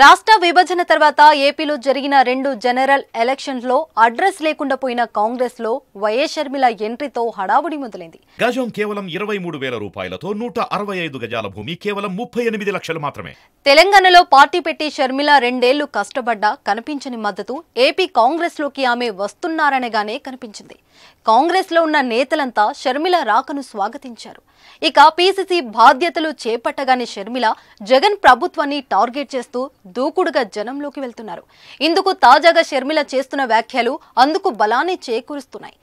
రాష్ట్ర విభజన తర్వాత ఏపీలో జరిగిన రెండు జనరల్ ఎలక్షన్స్లో అడ్రస్ లేకుండా పోయిన కాంగ్రెస్ లో వైఎస్ షర్మిల ఎంట్రీతో హడావుడి మొదలైంది గజం కేవలం ఇరవై మూడు వేల రూపాయలతో నూట అరవై ఐదు గజాల భూమి కేవలం ముప్పై ఎనిమిది లక్షలు మాత్రమే తెలంగాణలో పార్టీ పెట్టి షర్మిల రెండేళ్లు కష్టపడ్డా కనిపించని మద్దతు ఏపీ కాంగ్రెస్ లోకి ఆమె వస్తున్నారనగానే కనిపించింది కాంగ్రెస్ లో ఉన్న నేతలంతా షర్మిల రాకను స్వాగతించారు ఇక పీసీసీ బాధ్యతలు చేపట్టగానే షర్మిల జగన్ ప్రభుత్వాన్ని టార్గెట్ చేస్తూ దూకుడుగా జనంలోకి వెళ్తున్నారు ఇందుకు తాజాగా షర్మిల చేస్తున్న వ్యాఖ్యలు అందుకు బలాన్ని చేకూరుస్తున్నాయి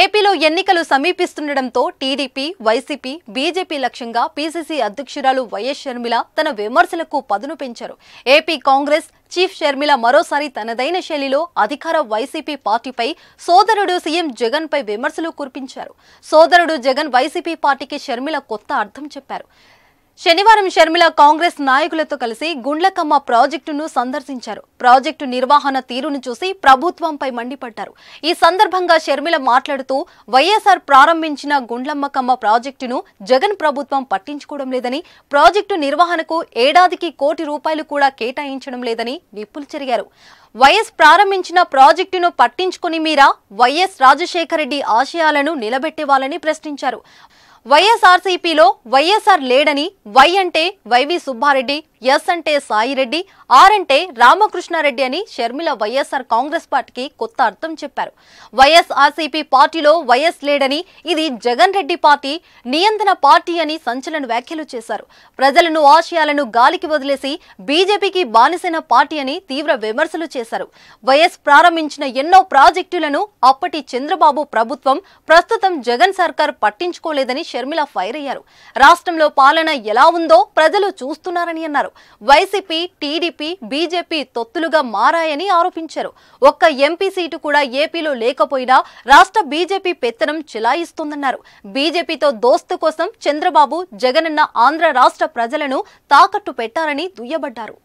ఏపీలో ఎన్నికలు సమీపిస్తుండటంతో టీడీపీ వైసీపీ బీజేపీ లక్ష్యంగా పీసీసీ అధ్యక్షురాలు వైఎస్ షర్మిల తన విమర్శలకు పదును పెంచారు ఏపీ కాంగ్రెస్ చీఫ్ షర్మిల మరోసారి తనదైన శైలిలో అధికార వైసీపీ పార్టీపై సోదరుడు సీఎం జగన్ పై విమర్శలు కురిపించారు సోదరుడు జగన్ వైసీపీ పార్టీకి షర్మిల కొత్త అర్థం చెప్పారు శనివారం షర్మిల కాంగ్రెస్ నాయకులతో కలిసి గుండ్లకమ్మ ప్రాజెక్టును సందర్శించారు ప్రాజెక్టు నిర్వహణ తీరును చూసి ప్రభుత్వంపై మండిపడ్డారు ఈ సందర్భంగా షర్మిల మాట్లాడుతూ వైఎస్ఆర్ ప్రారంభించిన గుండ్లమ్మకమ్మ ప్రాజెక్టును జగన్ ప్రభుత్వం పట్టించుకోవడం లేదని ప్రాజెక్టు నిర్వహణకు ఏడాదికి కోటి రూపాయలు కూడా కేటాయించడం లేదని నిప్పులు చెరిగారు వైఎస్ ప్రారంభించిన ప్రాజెక్టును పట్టించుకుని మీరా వైఎస్ రాజశేఖర రెడ్డి ఆశయాలను నిలబెట్టేవాలని ప్రశ్నించారు వైఎస్ఆర్సీపీలో వైఎస్ఆర్ లేడని వై అంటే వైవి సుబ్బారెడ్డి ఎస్ అంటే సాయిరెడ్డి ఆర్ అంటే రామకృష్ణారెడ్డి అని షర్మిల వైఎస్ఆర్ కాంగ్రెస్ పార్టీకి కొత్త అర్థం చెప్పారు వైఎస్ఆర్సీపీ పార్టీలో వైఎస్ లేడని ఇది జగన్ రెడ్డి పార్టీ నియంత్రణ పార్టీ అని సంచలన వ్యాఖ్యలు చేశారు ప్రజలను ఆశయాలను గాలికి వదిలేసి బీజేపీకి బానిసైన పార్టీ అని తీవ్ర విమర్శలు చేశారు వైఎస్ ప్రారంభించిన ఎన్నో ప్రాజెక్టులను అప్పటి చంద్రబాబు ప్రభుత్వం ప్రస్తుతం జగన్ సర్కార్ పట్టించుకోలేదని షర్మిల ఫైర్ అయ్యారు రాష్ట్రంలో పాలన ఎలా ఉందో ప్రజలు చూస్తున్నారని అన్నారు వైసీపీ టీడీపీ బీజేపీ తొత్తులుగా మారాయని ఆరోపించారు ఒక్క ఎంపీ సీటు కూడా ఏపీలో లేకపోయినా రాష్ట్ర బీజేపీ పెత్తనం చెలాయిస్తుందన్నారు బీజేపీతో దోస్తు కోసం చంద్రబాబు జగనన్న ఆంధ్ర రాష్ట్ర ప్రజలను తాకట్టు పెట్టారని దుయ్యబడ్డారు